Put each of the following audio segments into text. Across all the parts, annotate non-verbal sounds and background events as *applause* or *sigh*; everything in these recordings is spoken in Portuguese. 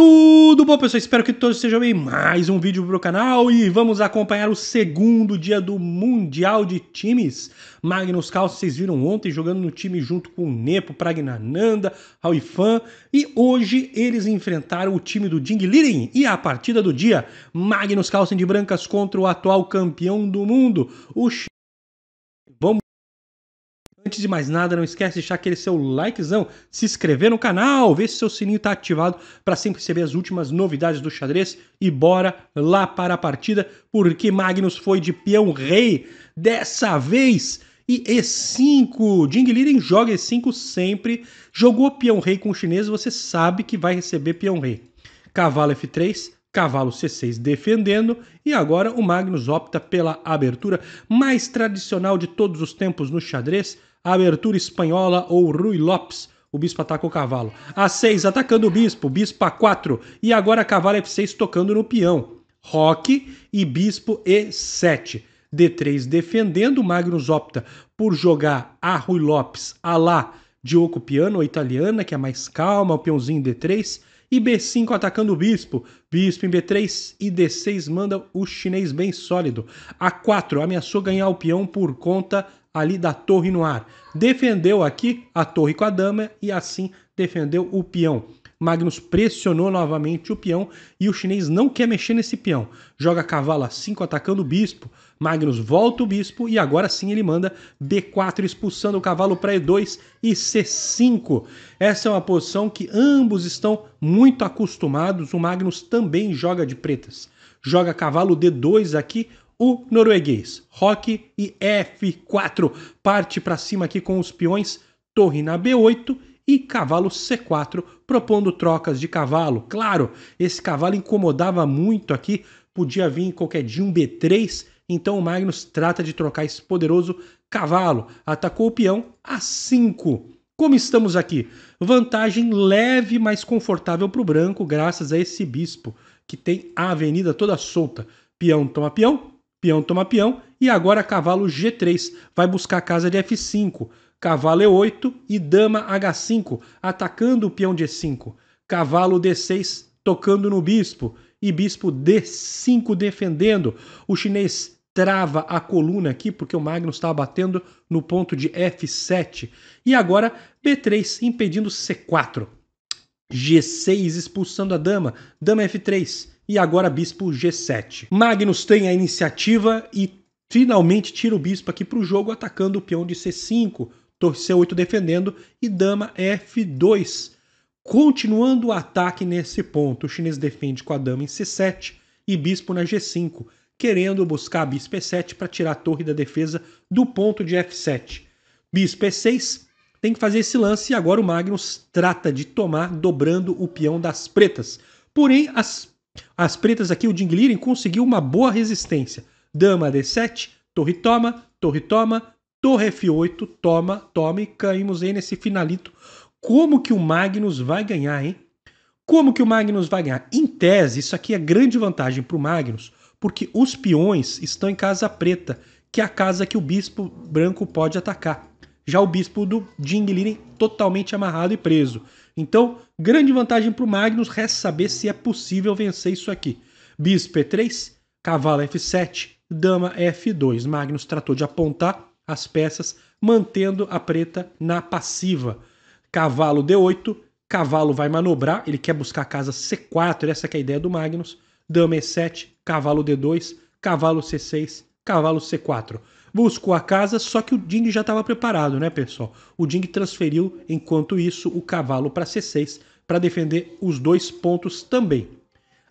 Tudo bom, pessoal? Espero que todos estejam bem. Mais um vídeo para o canal e vamos acompanhar o segundo dia do Mundial de Times. Magnus Carlsen, vocês viram ontem jogando no time junto com o Nepo, Pragnananda, Raifan. E hoje eles enfrentaram o time do Ding Liren. E a partida do dia, Magnus Carlsen de brancas contra o atual campeão do mundo, o Vamos Antes de mais nada, não esquece de deixar aquele seu likezão, se inscrever no canal, ver se seu sininho está ativado para sempre receber as últimas novidades do xadrez e bora lá para a partida, porque Magnus foi de peão rei dessa vez e E5. Jing Liren joga E5 sempre. Jogou peão rei com o chinês, você sabe que vai receber peão rei. Cavalo F3, cavalo C6 defendendo e agora o Magnus opta pela abertura mais tradicional de todos os tempos no xadrez, a abertura espanhola ou Rui Lopes. O bispo ataca o cavalo. A6 atacando o bispo, bispo A4 e agora cavalo F6 tocando no peão. Roque e bispo E7. D3 defendendo, Magnus opta por jogar a Rui Lopes, a lá de Piano, a italiana, que é mais calma, o peãozinho D3 e B5 atacando o bispo. Bispo em B3 e D6 manda o chinês bem sólido. A4 ameaçou ganhar o peão por conta ali da torre no ar. Defendeu aqui a torre com a dama e assim defendeu o peão. Magnus pressionou novamente o peão e o chinês não quer mexer nesse peão. Joga cavalo a 5 atacando o bispo. Magnus volta o bispo e agora sim ele manda d 4 expulsando o cavalo para E2 e C5. Essa é uma posição que ambos estão muito acostumados. O Magnus também joga de pretas. Joga cavalo D2 aqui, o norueguês. Roque e F4 parte para cima aqui com os peões. Torre na B8 e cavalo C4, propondo trocas de cavalo. Claro, esse cavalo incomodava muito aqui, podia vir em qualquer dia um B3, então o Magnus trata de trocar esse poderoso cavalo. Atacou o peão A5. Como estamos aqui? Vantagem leve, mas confortável para o branco, graças a esse bispo, que tem a avenida toda solta. Peão toma peão, peão toma peão, e agora cavalo G3 vai buscar a casa de F5 cavalo E8 é e dama H5, atacando o peão D5, cavalo D6 tocando no bispo e bispo D5 defendendo. O chinês trava a coluna aqui porque o Magnus estava tá batendo no ponto de F7 e agora B3 impedindo C4. G6 expulsando a dama, dama F3 e agora bispo G7. Magnus tem a iniciativa e finalmente tira o bispo aqui para o jogo atacando o peão de C5 torre C8 defendendo e dama F2. Continuando o ataque nesse ponto, o chinês defende com a dama em C7 e bispo na G5, querendo buscar bispo E7 para tirar a torre da defesa do ponto de F7. Bispo E6 tem que fazer esse lance e agora o Magnus trata de tomar dobrando o peão das pretas. Porém, as, as pretas aqui, o Dinglirin conseguiu uma boa resistência. Dama D7, torre toma, torre toma, Torre F8, toma, tome, caímos aí nesse finalito. Como que o Magnus vai ganhar, hein? Como que o Magnus vai ganhar? Em tese, isso aqui é grande vantagem para o Magnus, porque os peões estão em casa preta, que é a casa que o bispo branco pode atacar. Já o bispo do Jingliren totalmente amarrado e preso. Então, grande vantagem para o Magnus, resta saber se é possível vencer isso aqui. Bispo E3, cavalo F7, dama F2. Magnus tratou de apontar as peças, mantendo a preta na passiva. Cavalo D8, cavalo vai manobrar, ele quer buscar a casa C4, essa é a ideia do Magnus. Dama E7, cavalo D2, cavalo C6, cavalo C4. Buscou a casa, só que o Ding já estava preparado, né, pessoal? O Ding transferiu, enquanto isso, o cavalo para C6 para defender os dois pontos também.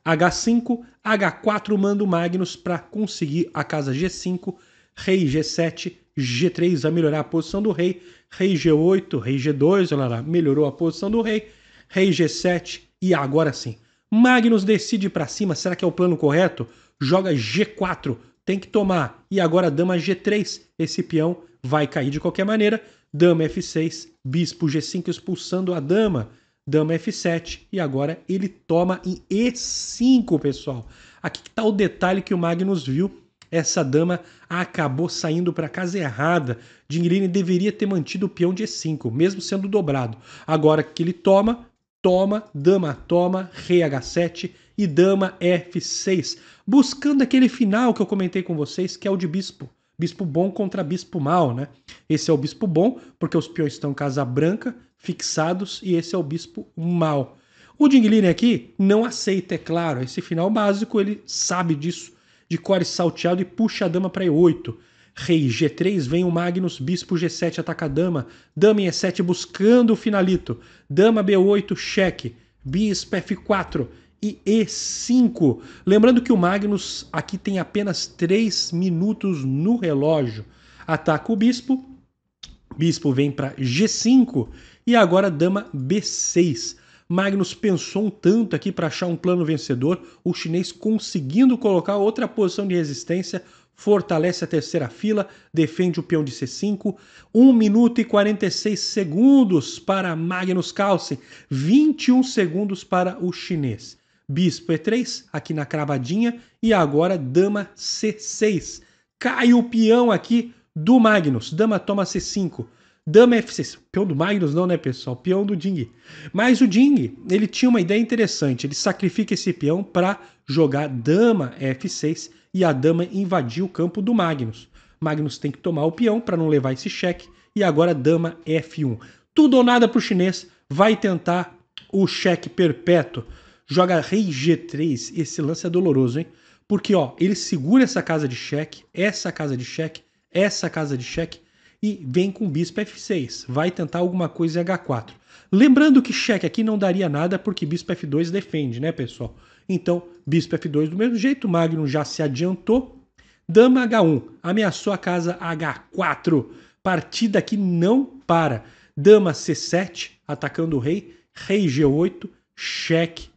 H5, H4 manda o Magnus para conseguir a casa G5, rei G7, G3 vai melhorar a posição do rei, rei G8, rei G2, olha lá, melhorou a posição do rei, rei G7 e agora sim. Magnus decide para cima, será que é o plano correto? Joga G4, tem que tomar. E agora dama G3, esse peão vai cair de qualquer maneira. Dama F6, bispo G5 expulsando a dama. Dama F7 e agora ele toma em E5, pessoal. Aqui está o detalhe que o Magnus viu essa dama acabou saindo para casa errada. Dinglini deveria ter mantido o peão de E5, mesmo sendo dobrado. Agora que ele toma, toma, dama toma, rei H7 e dama F6, buscando aquele final que eu comentei com vocês, que é o de bispo. Bispo bom contra bispo mal, né? Esse é o bispo bom, porque os peões estão casa branca, fixados, e esse é o bispo mal. O Dinglini aqui não aceita, é claro. Esse final básico ele sabe disso de core salteado e puxa a dama para e8. Rei G3 vem o Magnus, bispo G7 ataca a dama, dama em E7 buscando o finalito, dama B8 cheque, bispo F4 e E5. Lembrando que o Magnus aqui tem apenas 3 minutos no relógio. Ataca o bispo, bispo vem para G5 e agora dama B6. Magnus pensou um tanto aqui para achar um plano vencedor. O chinês conseguindo colocar outra posição de resistência, fortalece a terceira fila, defende o peão de C5. 1 minuto e 46 segundos para Magnus Carlsen, 21 segundos para o chinês. Bispo E3 aqui na cravadinha e agora dama C6. Cai o peão aqui do Magnus. Dama toma C5. Dama F6, peão do Magnus não, né, pessoal? Peão do Ding. Mas o Ding, ele tinha uma ideia interessante. Ele sacrifica esse peão para jogar Dama F6 e a dama invadiu o campo do Magnus. Magnus tem que tomar o peão para não levar esse cheque e agora Dama F1. Tudo ou nada para o chinês, vai tentar o cheque perpétuo. Joga Rei G3, esse lance é doloroso, hein? Porque ó, ele segura essa casa de cheque, essa casa de cheque, essa casa de cheque e vem com bispo F6. Vai tentar alguma coisa em H4. Lembrando que cheque aqui não daria nada porque bispo F2 defende, né, pessoal? Então, bispo F2 do mesmo jeito, Magno já se adiantou. Dama H1, ameaçou a casa H4. Partida que não para. Dama C7, atacando o rei. Rei G8, cheque.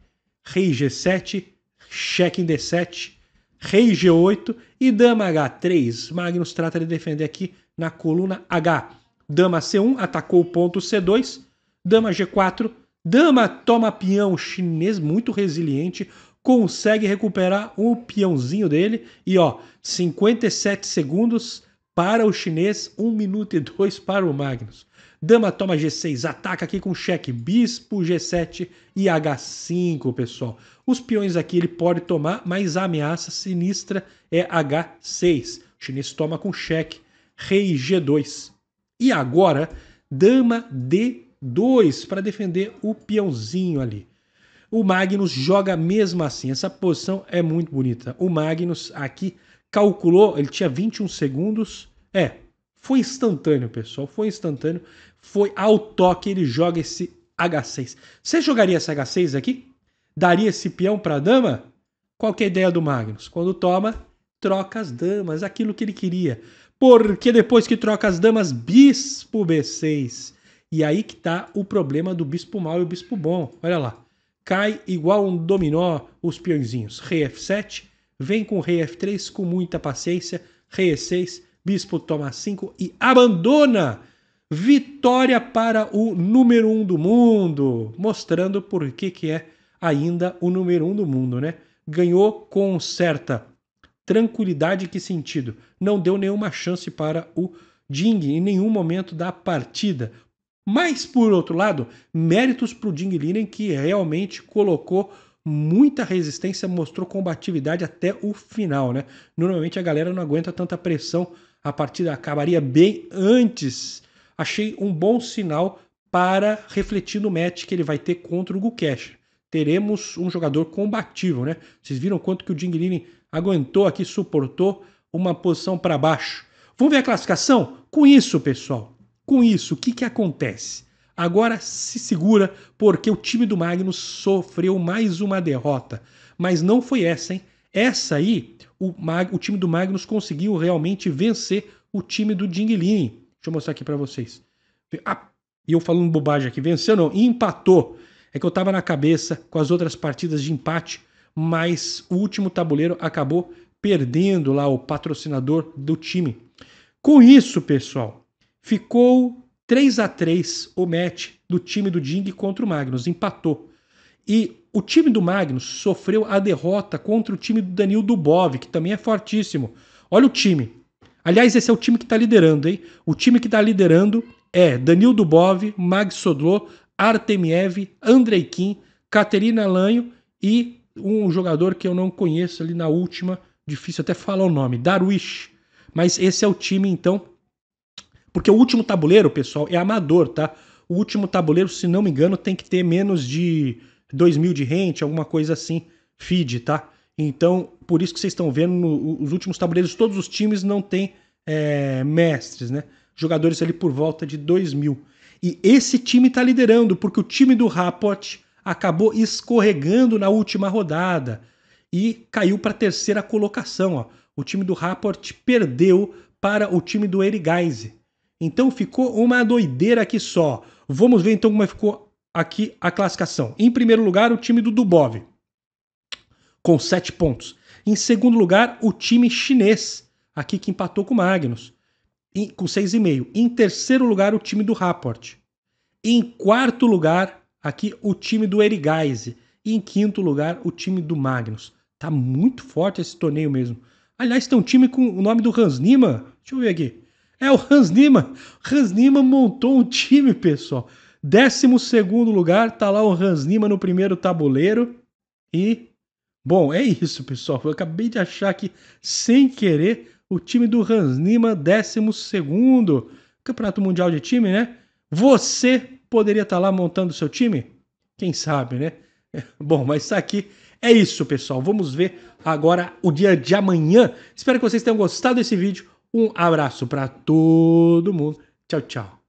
Rei G7, cheque em D7. Rei G8 e Dama H3. Magnus trata de defender aqui na coluna H. Dama C1 atacou o ponto C2, dama G4, dama toma peão, chinês muito resiliente, consegue recuperar o peãozinho dele e ó, 57 segundos para o chinês, 1 minuto e 2 para o Magnus. Dama toma G6, ataca aqui com cheque, bispo G7 e H5, pessoal. Os peões aqui ele pode tomar, mas a ameaça sinistra é H6. O chinês toma com cheque rei G2. E agora, dama D2 para defender o peãozinho ali. O Magnus joga mesmo assim. Essa posição é muito bonita. O Magnus aqui calculou, ele tinha 21 segundos. É, foi instantâneo, pessoal. Foi instantâneo. Foi ao toque ele joga esse H6. Você jogaria esse H6 aqui? Daria esse peão para a dama? Qual é a ideia do Magnus? Quando toma, troca as damas, aquilo que ele queria. Porque depois que troca as damas, bispo B6. E aí que tá o problema do bispo mau e o bispo bom. Olha lá. Cai igual um dominó os peõezinhos. Rei F7, vem com rei F3 com muita paciência. Rei E6, bispo toma 5 e abandona. Vitória para o número 1 um do mundo. Mostrando por que, que é ainda o número 1 um do mundo, né? Ganhou com certa tranquilidade que sentido. Não deu nenhuma chance para o Ding em nenhum momento da partida. Mas, por outro lado, méritos para o Ding Linen, que realmente colocou muita resistência, mostrou combatividade até o final. Né? Normalmente a galera não aguenta tanta pressão, a partida acabaria bem antes. Achei um bom sinal para refletir no match que ele vai ter contra o Gukesh. Teremos um jogador combativo, né? Vocês viram quanto que o Ding Linen aguentou aqui, suportou uma posição para baixo. Vamos ver a classificação? Com isso, pessoal, com isso, o que, que acontece? Agora se segura, porque o time do Magnus sofreu mais uma derrota. Mas não foi essa, hein? Essa aí, o, Mag... o time do Magnus conseguiu realmente vencer o time do Dinglini. Deixa eu mostrar aqui para vocês. Ah, e eu falando bobagem aqui, venceu não, empatou. É que eu tava na cabeça com as outras partidas de empate mas o último tabuleiro acabou perdendo lá o patrocinador do time. Com isso, pessoal, ficou 3 a 3 o match do time do Ding contra o Magnus, empatou. E o time do Magnus sofreu a derrota contra o time do Danil Dubov, que também é fortíssimo. Olha o time. Aliás, esse é o time que está liderando, hein? O time que está liderando é Danil Dubov, Mag Sodlo, Artemiev, Andrei Kim, Katerina Lanho e um jogador que eu não conheço ali na última, difícil até falar o nome, Darwish. Mas esse é o time, então. Porque o último tabuleiro, pessoal, é amador, tá? O último tabuleiro, se não me engano, tem que ter menos de 2 mil de rente, alguma coisa assim, feed, tá? Então, por isso que vocês estão vendo no, os últimos tabuleiros, todos os times não têm é, mestres, né? Jogadores ali por volta de 2 mil. E esse time está liderando, porque o time do Rapport acabou escorregando na última rodada e caiu para a terceira colocação. Ó. O time do Rapport perdeu para o time do Erigaize. Então ficou uma doideira aqui só. Vamos ver então como é ficou aqui a classificação. Em primeiro lugar, o time do Dubov, com 7 pontos. Em segundo lugar, o time chinês, aqui que empatou com o Magnus, com 6,5. Em terceiro lugar, o time do Rapport. Em quarto lugar, Aqui o time do Erigaise. E em quinto lugar, o time do Magnus. Tá muito forte esse torneio mesmo. Aliás, tem um time com o nome do Hans Nima. Deixa eu ver aqui. É o Hans Nima. Hans Nima montou um time, pessoal. Décimo segundo lugar, tá lá o Hans Nima no primeiro tabuleiro. E. Bom, é isso, pessoal. Eu acabei de achar aqui, sem querer, o time do Hans Nima, décimo segundo. Campeonato Mundial de Time, né? Você poderia estar tá lá montando seu time? Quem sabe, né? *laughs* Bom, mas tá aqui. É isso, pessoal. Vamos ver agora o dia de amanhã. Espero que vocês tenham gostado desse vídeo. Um abraço para todo mundo. Tchau, tchau.